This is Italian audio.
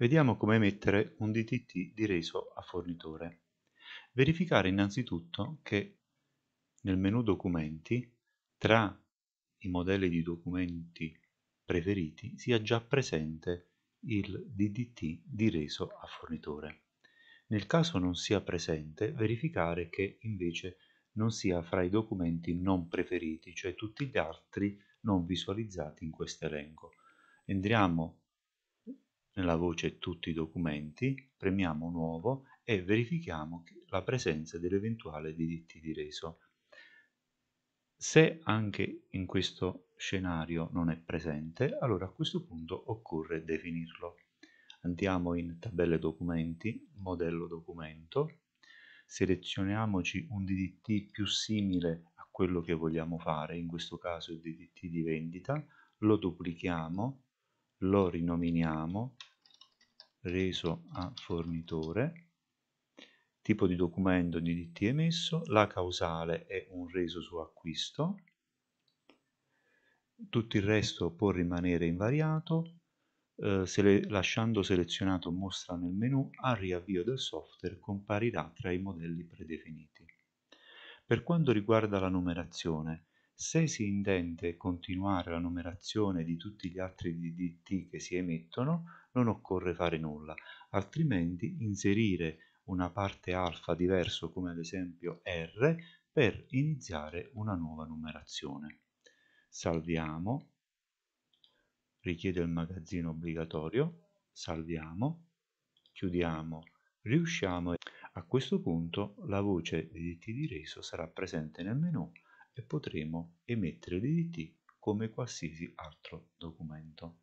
Vediamo come emettere un DTT di reso a fornitore. Verificare innanzitutto che nel menu Documenti, tra i modelli di documenti preferiti, sia già presente il DDT di reso a fornitore. Nel caso non sia presente, verificare che invece non sia fra i documenti non preferiti, cioè tutti gli altri non visualizzati in questo elenco. Entriamo nella voce Tutti i documenti premiamo Nuovo e verifichiamo la presenza dell'eventuale diritti di reso. Se anche in questo scenario non è presente, allora a questo punto occorre definirlo. Andiamo in tabelle documenti, modello documento, selezioniamoci un DDT più simile a quello che vogliamo fare, in questo caso il DDT di vendita, lo duplichiamo, lo rinominiamo, reso a fornitore, tipo di documento di DT emesso, la causale è un reso su acquisto, tutto il resto può rimanere invariato, eh, sele lasciando selezionato mostra nel menu, al riavvio del software comparirà tra i modelli predefiniti. Per quanto riguarda la numerazione, se si intende continuare la numerazione di tutti gli altri DDT che si emettono, non occorre fare nulla, altrimenti inserire una parte alfa diverso come ad esempio R per iniziare una nuova numerazione. Salviamo, richiede il magazzino obbligatorio, salviamo, chiudiamo, riusciamo. A questo punto la voce DDT di reso sarà presente nel menu e potremo emettere l'IDT come qualsiasi altro documento.